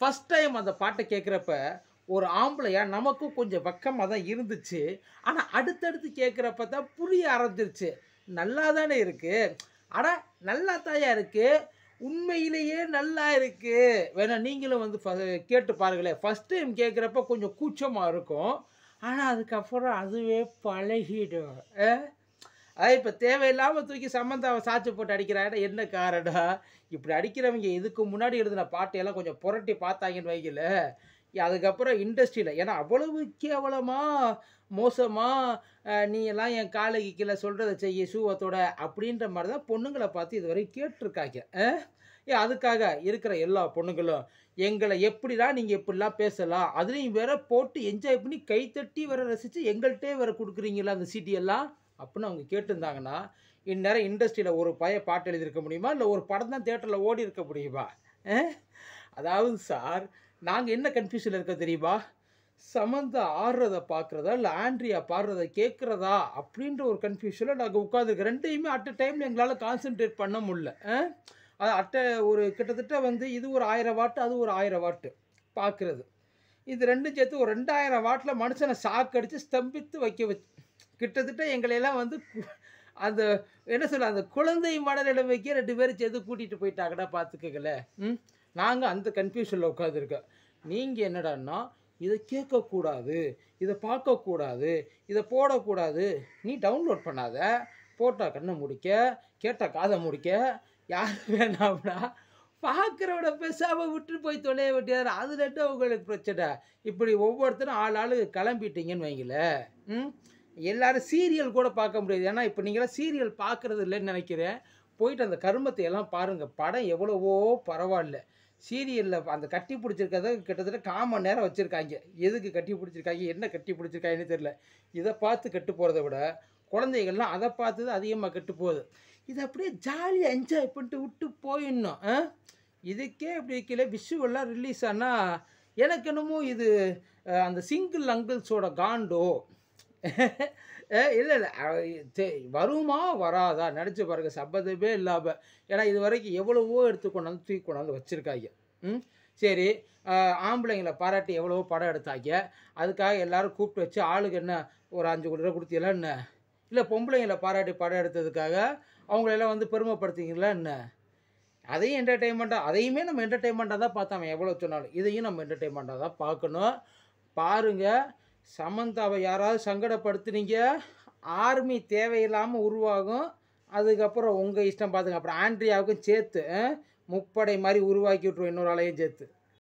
first time அந்த பாட்டை கேட்குறப்ப ஒரு ஆம்பளையா நமக்கும் கொஞ்சம் பக்கமாக தான் இருந்துச்சு ஆனால் அடுத்தடுத்து கேட்குறப்ப தான் புரிய ஆரம்பிச்சிருச்சு நல்லா தானே இருக்குது ஆனால் நல்லா தாயா இருக்குது உண்மையிலேயே நல்லா இருக்குது வேணா நீங்களும் வந்து கேட்டு பாருங்களேன் ஃபஸ்ட் டைம் கேட்குறப்ப கொஞ்சம் கூச்சமாக இருக்கும் ஆனால் அதுக்கப்புறம் அதுவே பழகிடும் அது இப்போ தேவையில்லாமல் தூக்கி சம்மந்தாவை சாட்சி போட்டு அடிக்கிறாங்க என்ன காரணம் இப்படி அடிக்கிறவங்க இதுக்கு முன்னாடி எழுதின பாட்டையெல்லாம் கொஞ்சம் புரட்டி பார்த்தாங்கன்னு வைக்கல அதுக்கப்புறம் இண்டஸ்ட்ரியில் ஏன்னா அவ்வளவு கேவலமாக மோசமாக நீ எல்லாம் என் காலைக்கு கீழே சொல்கிறத செய்ய சூவத்தோட அப்படின்ற மாதிரி தான் பொண்ணுங்களை பார்த்து இதுவரை கேட்டிருக்காங்க ஏ அதுக்காக இருக்கிற எல்லா பொண்ணுங்களும் எங்களை எப்படிலாம் நீங்கள் எப்படிலாம் பேசலாம் அதுலேயும் வேற போட்டு என்ஜாய் பண்ணி கைத்தட்டி வேற ரசித்து எங்கள்கிட்டே வேற கொடுக்குறீங்களா அந்த சீட்டியெல்லாம் அப்படின்னு அவங்க கேட்டிருந்தாங்கன்னா இந்நேரம் இண்டஸ்ட்ரியில் ஒரு பய பாட்டு எழுதியிருக்க முடியுமா இல்லை ஒரு படம் தான் தேட்டரில் ஓடி இருக்க முடியுமா அதாவது சார் நாங்கள் என்ன கன்ஃபியூஷனில் இருக்க தெரியுமா சமந்தா ஆடுறத பார்க்குறதா இல்லை ஆண்ட்ரியா பாடுறத கேட்குறதா அப்படின்ற ஒரு கன்ஃபியூஷனில் நாங்கள் உட்காந்துருக்க ரெண்டையுமே அட் அ டைமில் எங்களால் கான்சென்ட்ரேட் பண்ண முடில அது அட்ட ஒரு கிட்டத்தட்ட வந்து இது ஒரு ஆயிரம் வாட்டு அது ஒரு ஆயிரம் வாட்டு பார்க்குறது இது ரெண்டும் சேர்த்து ஒரு ரெண்டாயிரம் வாட்டில் மனுஷனை சாக்கடித்து ஸ்தம்பித்து வைக்க வச்சு கிட்டத்தட்ட எங்களையெல்லாம் வந்து அந்த என்ன சொல்ல அந்த குழந்தை மனநிலைமைக்கே ரெண்டு பேரும் சேர்ந்து கூட்டிகிட்டு போயிட்டாங்கடா பார்த்துக்கல ம் நாங்கள் அந்த கன்ஃபியூஷனில் உட்காந்துருக்கோம் நீங்கள் என்னடான்னா இதை கேட்கக்கூடாது இதை பார்க்கக்கூடாது இதை போடக்கூடாது நீ டவுன்லோட் பண்ணாத போட்டால் கண்ணை முடிக்க கேட்டால் காதை முடிக்க யார் வேணாம்னா பார்க்குறவட பேசாமல் விட்டு போய் தொலைய வேண்டியது அது ரெண்டு உங்களுக்கு பிரச்சனை இப்படி ஒவ்வொருத்தரும் ஆள் ஆளு கிளம்பிட்டீங்கன்னு வைங்களேன் ம் எல்லோரும் சீரியல் கூட பார்க்க முடியாது ஏன்னா இப்போ நீங்களாம் சீரியல் பார்க்குறது இல்லைன்னு நினைக்கிறேன் போயிட்டு அந்த கருமத்தை எல்லாம் பாருங்கள் படம் எவ்வளவோ பரவாயில்ல சீரியலில் அந்த கட்டி பிடிச்சிருக்கத கிட்டத்தட்ட காம நேரம் வச்சுருக்காங்க எதுக்கு கட்டி பிடிச்சிருக்காங்க என்ன கட்டி பிடிச்சிருக்காங்கன்னு தெரில இதை பார்த்து கெட்டு போகிறத விட குழந்தைகள்லாம் அதை பார்த்து தான் அதிகமாக கெட்டு போகுது இதை அப்படியே ஜாலியாக என்ஜாய் பண்ணிட்டு விட்டு போயிடணும் இதுக்கே இப்படி வைக்கல விஷுவெல்லாம் ரிலீஸ் ஆனால் எனக்கு என்னமோ இது அந்த சிங்கிள் அங்கிள்ஸோட காண்டோ இல்லை இல்லை வருமா வராதா நினச்சி பாருங்க சம்பந்தமே இல்லாமல் ஏன்னா இது வரைக்கும் எவ்வளவோ எடுத்து கொண்டாந்து தூக்கி கொண்டாந்து வச்சுருக்காங்க ம் சரி ஆம்பளைங்களை பாராட்டி எவ்வளவோ படம் எடுத்தாங்க அதுக்காக எல்லோரும் கூப்பிட்டு வச்சு ஆளுக்கு என்ன ஒரு அஞ்சு கோடி ரூபா கொடுத்தீங்களா என்ன இல்லை பொம்பளைங்களை பாராட்டி படம் எடுத்ததுக்காக அவங்களெல்லாம் வந்து பெருமைப்படுத்திங்களா என்ன அதையும் என்டர்டெயின்மெண்ட்டாக அதையுமே நம்ம என்டர்டெயின்மெண்ட்டாக தான் பார்த்தோம் எவ்வளோ சொன்னாலும் இதையும் நம்ம என்டர்டெயின்மெண்ட்டாக தான் பார்க்கணும் பாருங்கள் சமந்தாவை யாராவது சங்கடப்படுத்துனீங்க ஆர்மி தேவையில்லாமல் உருவாகும் அதுக்கப்புறம் உங்கள் இஷ்டம் பார்த்துங்க அப்புறம் ஆண்ட்ரியாவுக்கும் சேர்த்து முப்படை மாதிரி உருவாக்கி விட்ருவோம் இன்னொரு ஆளையும் சேர்த்து